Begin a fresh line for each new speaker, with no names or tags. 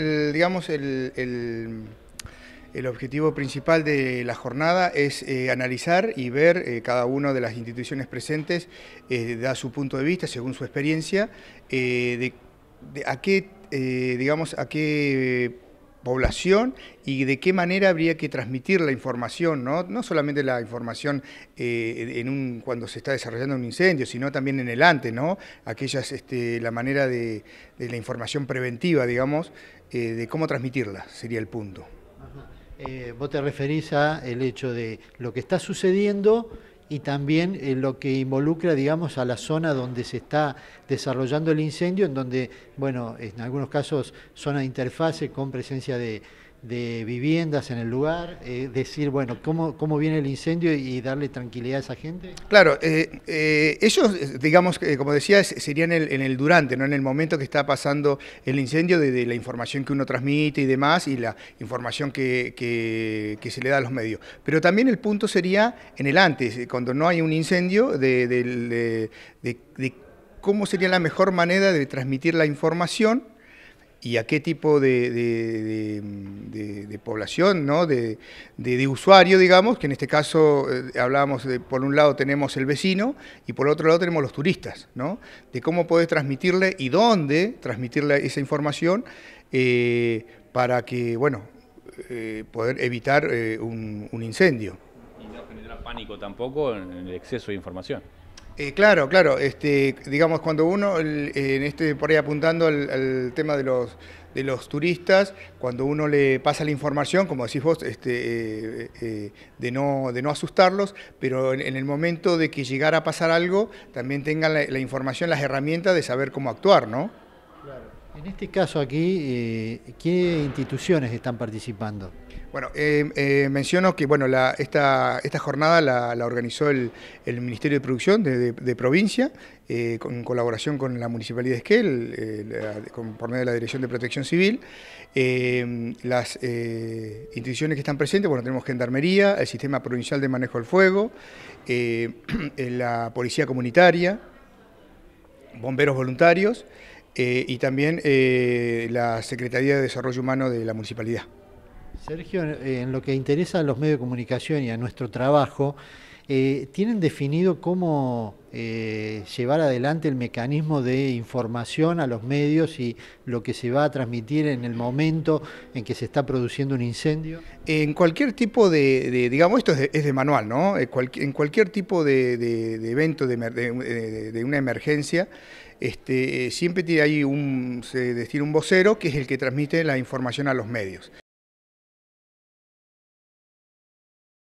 El, digamos, el, objetivo principal de la jornada es eh, analizar y ver eh, cada una de las instituciones presentes, eh, da su punto de vista, según su experiencia, a qué, digamos, a qué población y de qué manera habría que transmitir la información, no, no solamente la información eh, en un, cuando se está desarrollando un incendio, sino también en el ante ¿no? Aquellas, este, la manera de, la información preventiva, digamos,
eh, de cómo transmitirla, sería el punto. Eh, vos te referís a el hecho de lo que está sucediendo y también lo que involucra, digamos, a la zona donde se está desarrollando el incendio, en donde, bueno, en algunos casos zona de interfase con presencia de, de viviendas en el lugar, eh, decir, bueno, ¿cómo, ¿cómo viene el incendio y darle tranquilidad a esa gente?
Claro, eh,
eh, ellos,
digamos, como decía, serían en el, durante, no en el momento que está pasando el incendio, de, la información que uno transmite y demás, y la información que, que, se le da a los medios. Pero también el punto sería en el antes, cuando no hay un incendio, de, de cómo sería la mejor manera de transmitir la información y a qué tipo de, población, ¿no? de, usuario, digamos, que en este caso eh, hablábamos, por un lado tenemos el vecino y por otro lado tenemos los turistas, ¿no? de cómo poder transmitirle y dónde transmitirle esa información eh, para que, bueno, eh, poder evitar un, un incendio. Y no generar pánico tampoco en el exceso de información. Eh, claro, claro. Este, digamos, cuando uno, en este, por ahí apuntando al, tema de los, de los turistas, cuando uno le pasa la información, como decís vos, este, eh, eh, de, no, de no asustarlos, pero en, el momento de que llegara a pasar algo, también tengan la, la información, las herramientas de saber cómo actuar, ¿no?
Claro. En este caso aquí, eh,
¿qué instituciones están participando? Bueno, eh, eh, menciono que bueno, esta, jornada la, organizó el, Ministerio de Producción de, provincia, con, en colaboración con la Municipalidad de Esquel, por medio de la Dirección de Protección Civil. las instituciones que están presentes, bueno, tenemos Gendarmería, el Sistema Provincial de Manejo del Fuego, la Policía Comunitaria, Bomberos Voluntarios. Eh, y también eh, la Secretaría de Desarrollo Humano de la Municipalidad.
Sergio, en lo que interesa a los medios de comunicación y a nuestro trabajo, eh, ¿tienen definido cómo eh, llevar adelante el mecanismo de información a los medios y lo que se va a transmitir en el momento en que se está produciendo un incendio? En cualquier tipo de, digamos, esto es
de, manual, ¿no? Eh, en, cualquier tipo de, evento, de, una emergencia, este, eh, siempre hay un, se un vocero que es el que transmite la información a los medios.